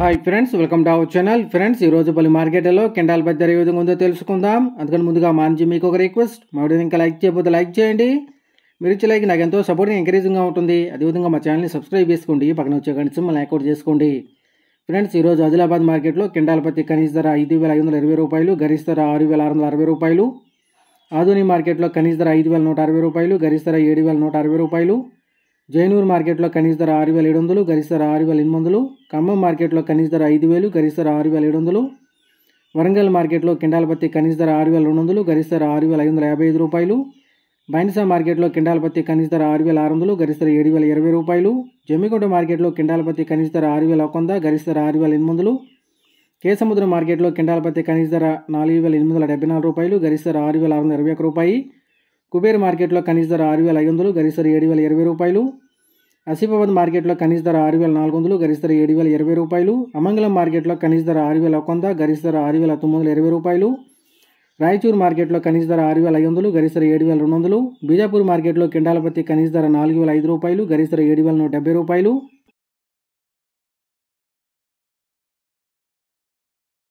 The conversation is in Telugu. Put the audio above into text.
hi friends welcome to our channel friends ఈ రోజు పలు మార్కెట్లో కెండాల్ బద్దర్ ఏ విధంగా ఉందో తెలుసుకుందాం అందుకని ముందుగా మాంచి మీకు ఒక రిక్వెస్ట్ మా వీడియోని ఇంకా లైక్ చేయకపోతే లైక్ చేయండి మీరు ఇచ్చే లైక్ నాకు ఎంతో సపోర్ట్ ఎంకరేజింగ్గా ఉంటుంది అదేవిధంగా మా ఛానల్ని సబ్స్క్రైబ్ చేసుకోండి పక్కన వచ్చే గంట సింహ లైక్అవుట్ చేసుకోండి ఫ్రెండ్స్ ఈరోజు ఆదిలాబాద్ మార్కెట్లో కెండాల పత్తి కనీస ధర ఐదు వేల ఐదు వందల ఇరవై రూపాయలు గరిష్ట ధర ఆరు వేల ఆరు వందల అరవై రూపాయలు ఆధునిక మార్కెట్లో కనీస ధర ఐదు వేల నూట అరవై రూపాయలు గరిష్ట ధర ఏడు వేల నూట అరవై రూపాయలు జైనూర్ మార్కెట్లో కనీస ధర ఆరు వేల ఏడు వందలు గరిష్ట ధర ఆరు వేల ఎనిమిది వందలు ఖమ్మం మార్కెట్లో కనీస ధర ఐదు వేలు గరిష్ట ధర ఆరు వేల ఏడు వందలు వరంగల్ మార్కెట్లో కిండాలపత్తి కనీస ధర ఆరు వేల రెండు వందలు గరిష్ట ధర ఆరు వేల ఐదు వందల యాభై ఐదు రూపాయలు బైనసా మార్కెట్లో కిండాలపత్తి కనీస ధర ఆరు వేల ఆరు వందలు గరిష్ట ధర ఏడు వేల ఇరవై రూపాయలు జమ్మికోట మార్కెట్లో కిండాలపత్తి కనీస ధర ఆరు వేల ఒక వంద గరిష్ట ధర ఆరు వేల ఎనిమిది వందలు కేసముద్ర మార్కెట్లో కిండాలపత్తి కనీస ధర నాలుగు వేల ఎనిమిది వందల డెబ్బై నాలుగు రూపాయలు గరిష్ట ధర ఆరు వేల ఆరు వందల ఇరవై ఒక రూపాయి కుబేర్ మార్కెట్లో కనీస ధర ఆరు వేల ఐదు వందలు గరిష్ట ఏడు వేల ఇరవై రూపాయలు అసిఫాబాద్ మార్కెట్లో కనీస ధర ఆరు వేల నాలుగు వందలు గరిష్ట ఏడు వేల ఇరవై రూపాయలు అమంగళం మార్కెట్లో కనీస ధర ఆరు వేల ఒక వంద గరిష్ట ధర ఆరు వేల తొమ్మిది వందల ఇరవై రూపాయలు రాయచూర్ మార్కెట్లో కనీస ధర ఆరు వేల ఐదు వందలు గరిష్ట ఏడు వేల రెండు వందలు బీజాపూర్ మార్కెట్లో కిండాలపత్తి కనీస ధర నాలుగు వేల ఐదు రూపాయలు గరిష్ట ఏడు వేల నూట డెబ్బై రూపాయలు